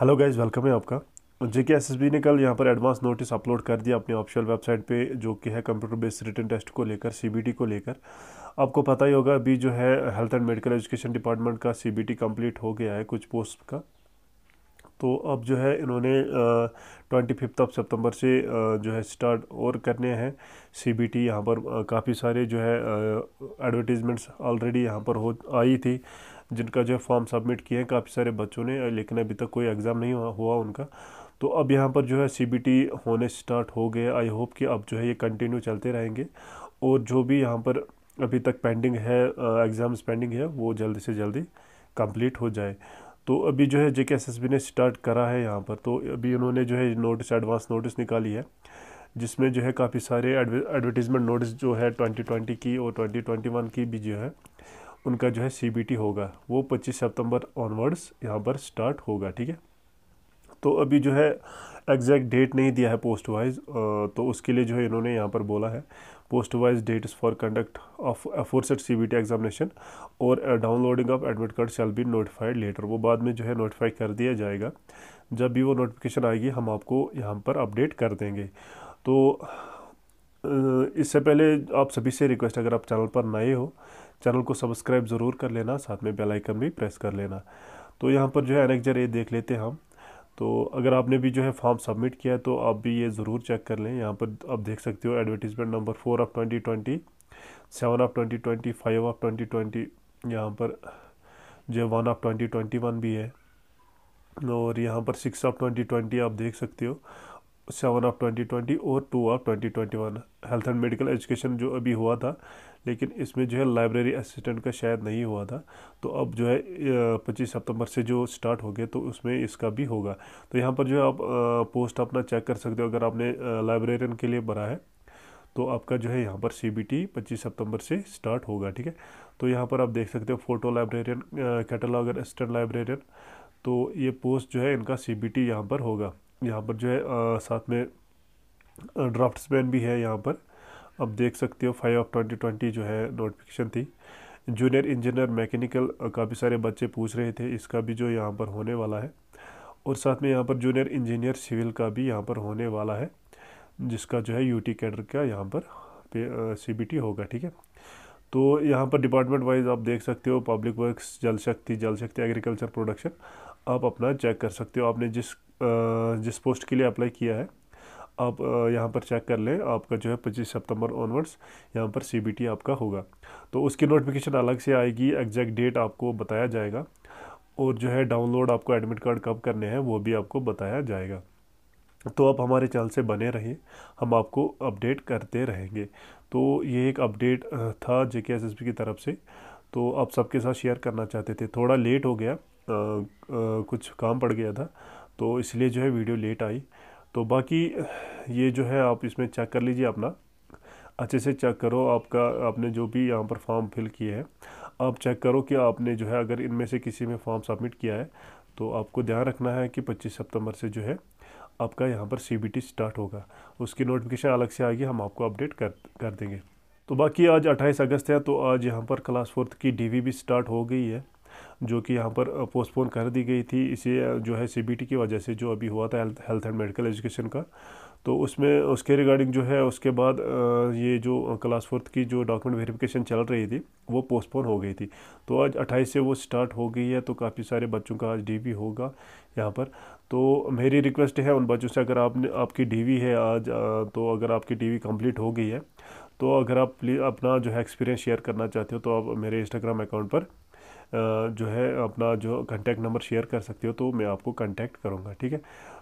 hello guys welcome है आपका जे के एस एस बी ने कल यहाँ पर एडवांस नोटिस अपलोड कर दिया अपने ऑफिशियल वेबसाइट पे जो कि है कंप्यूटर बेस्ड रिटर्न टेस्ट को लेकर सी को लेकर आपको पता ही होगा अभी जो है health and medical education department का सी कंप्लीट हो गया है कुछ पोस्ट का तो अब जो है इन्होंने ट्वेंटी फिफ्थ ऑफ सितंबर से जो है स्टार्ट और करने हैं सी बी टी यहाँ पर काफ़ी सारे जो है एडवर्टीज़मेंट्स ऑलरेडी यहाँ पर हो आई थी जिनका जो है फॉर्म सबमिट किए हैं काफ़ी सारे बच्चों ने लेकिन अभी तक कोई एग्ज़ाम नहीं हुआ, हुआ उनका तो अब यहाँ पर जो है सी होने स्टार्ट हो गए आई होप कि अब जो है ये कंटिन्यू चलते रहेंगे और जो भी यहाँ पर अभी तक पेंडिंग है एग्ज़ाम्स पेंडिंग है वो जल्दी से जल्दी कंप्लीट हो जाए तो अभी जो है जे ने स्टार्ट करा है यहाँ पर तो अभी उन्होंने जो है नोटिस एडवांस नोटिस निकाली है जिसमें जो है काफ़ी सारे एडवर्टीज़मेंट नोटिस जो है 2020 की और 2021 की भी जो है उनका जो है सी होगा वो 25 सितंबर ऑनवर्ड्स यहाँ पर स्टार्ट होगा ठीक है तो अभी जो है एग्जैक्ट डेट नहीं दिया है पोस्ट वाइज तो उसके लिए जो है इन्होंने यहाँ पर बोला है post wise dates for conduct of aforesaid C B T examination और downloading of admit card shall be notified later वो बाद में जो है नोटिफाई कर दिया जाएगा जब भी वो नोटिफिकेशन आएगी हम आपको यहाँ पर अपडेट कर देंगे तो इससे पहले आप सभी से रिक्वेस्ट अगर आप चैनल पर नए हो चैनल को सब्सक्राइब ज़रूर कर लेना साथ में बेल आइकन भी प्रेस कर लेना तो यहाँ पर जो है एनेक्जर ए देख लेते हैं हम तो अगर आपने भी जो है फॉर्म सबमिट किया है तो आप भी ये ज़रूर चेक कर लें यहाँ पर आप देख सकते हो advertisement number four of twenty twenty seven of twenty twenty five of twenty twenty यहाँ पर जो है one of twenty twenty one भी है और यहाँ पर सिक्स ऑफ ट्वेंटी ट्वेंटी आप देख सकते हो सेवन ऑफ ट्वेंटी ट्वेंटी और two of twenty twenty one health and medical education जो अभी हुआ था लेकिन इसमें जो है लाइब्रेरी असिस्टेंट का शायद नहीं हुआ था तो अब जो है पच्चीस सितंबर से जो स्टार्ट हो गया तो उसमें इसका भी होगा तो यहाँ पर जो है आप पोस्ट अपना चेक कर सकते हो अगर आपने लाइब्रेरियन के लिए भरा है तो आपका जो है यहाँ पर सी बी टी पच्चीस सितंबर से स्टार्ट होगा ठीक है तो यहाँ पर आप देख सकते हो photo librarian catalogue assistant librarian तो ये पोस्ट जो है इनका सी बी टी यहाँ पर होगा यहाँ पर जो है आ, साथ में ड्राफ्ट्समैन भी है यहाँ पर अब देख सकते हो फाइव ऑफ ट्वेंटी ट्वेंटी जो है नोटिफिकेशन थी जूनियर इंजीनियर मैकेनिकल काफ़ी सारे बच्चे पूछ रहे थे इसका भी जो यहाँ पर होने वाला है और साथ में यहाँ पर जूनियर इंजीनियर सिविल का भी यहाँ पर होने वाला है जिसका जो है यूटी कैडर का यहाँ पर सीबीटी होगा ठीक है तो यहाँ पर डिपार्टमेंट वाइज आप देख सकते हो पब्लिक वर्क्स जल शक्ति जल शक्ति एग्रीकल्चर प्रोडक्शन आप अपना चेक कर सकते हो आपने जिस जिस पोस्ट के लिए अप्लाई किया है आप यहाँ पर चेक कर लें आपका जो है पच्चीस सितंबर ऑनवर्ड्स यहाँ पर सी आपका होगा तो उसकी नोटिफिकेशन अलग से आएगी एग्जैक्ट डेट आपको बताया जाएगा और जो है डाउनलोड आपको एडमिट कार्ड कब करने हैं वो भी आपको बताया जाएगा तो आप हमारे चैनल से बने रहिए हम आपको अपडेट करते रहेंगे तो ये एक अपडेट था जे के की तरफ से तो आप सबके साथ शेयर करना चाहते थे थोड़ा लेट हो गया आ, आ, कुछ काम पड़ गया था तो इसलिए जो है वीडियो लेट आई तो बाकी ये जो है आप इसमें चेक कर लीजिए अपना अच्छे से चेक करो आपका आपने जो भी यहाँ पर फॉर्म फिल किए हैं आप चेक करो कि आपने जो है अगर इनमें से किसी में फॉर्म सबमिट किया है तो आपको ध्यान रखना है कि 25 सितंबर से जो है आपका यहाँ पर सीबीटी स्टार्ट होगा उसकी नोटिफिकेशन अलग से आएगी हम आपको अपडेट कर कर देंगे तो बाकी आज 28 अगस्त है तो आज यहाँ पर क्लास फोर्थ की डीवी भी स्टार्ट हो गई है जो कि यहाँ पर पोस्टपोन कर दी गई थी इसे जो है सी की वजह से जो अभी हुआ था हेल्थ एंड मेडिकल एजुकेशन का तो उसमें उसके रिगार्डिंग जो है उसके बाद ये जो क्लास फोर्थ की जो डॉक्यूमेंट वेरिफिकेशन चल रही थी वो पोस्टपोन हो गई थी तो आज 28 से वो स्टार्ट हो गई है तो काफ़ी सारे बच्चों का आज डीवी होगा यहाँ पर तो मेरी रिक्वेस्ट है उन बच्चों से अगर आपने आपकी डीवी है आज तो अगर आपकी डीवी कंप्लीट हो गई है तो अगर आप अपना जो है एक्सपीरियंस शेयर करना चाहते हो तो आप मेरे इंस्टाग्राम अकाउंट पर जो है अपना जो कॉन्टैक्ट नंबर शेयर कर सकते हो तो मैं आपको कॉन्टैक्ट करूँगा ठीक है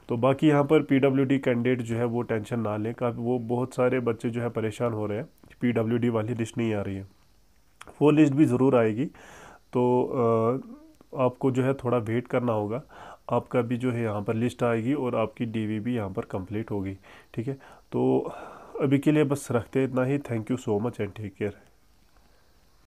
तो बाकी यहाँ पर पी कैंडिडेट जो है वो टेंशन ना लें का वो बहुत सारे बच्चे जो है परेशान हो रहे हैं पी डब्ल्यू डी वाली लिस्ट नहीं आ रही है वो लिस्ट भी ज़रूर आएगी तो आपको जो है थोड़ा वेट करना होगा आपका भी जो है यहाँ पर लिस्ट आएगी और आपकी डीवी भी यहाँ पर कंप्लीट होगी ठीक है तो अभी के लिए बस रखते इतना ही thank you so much and take care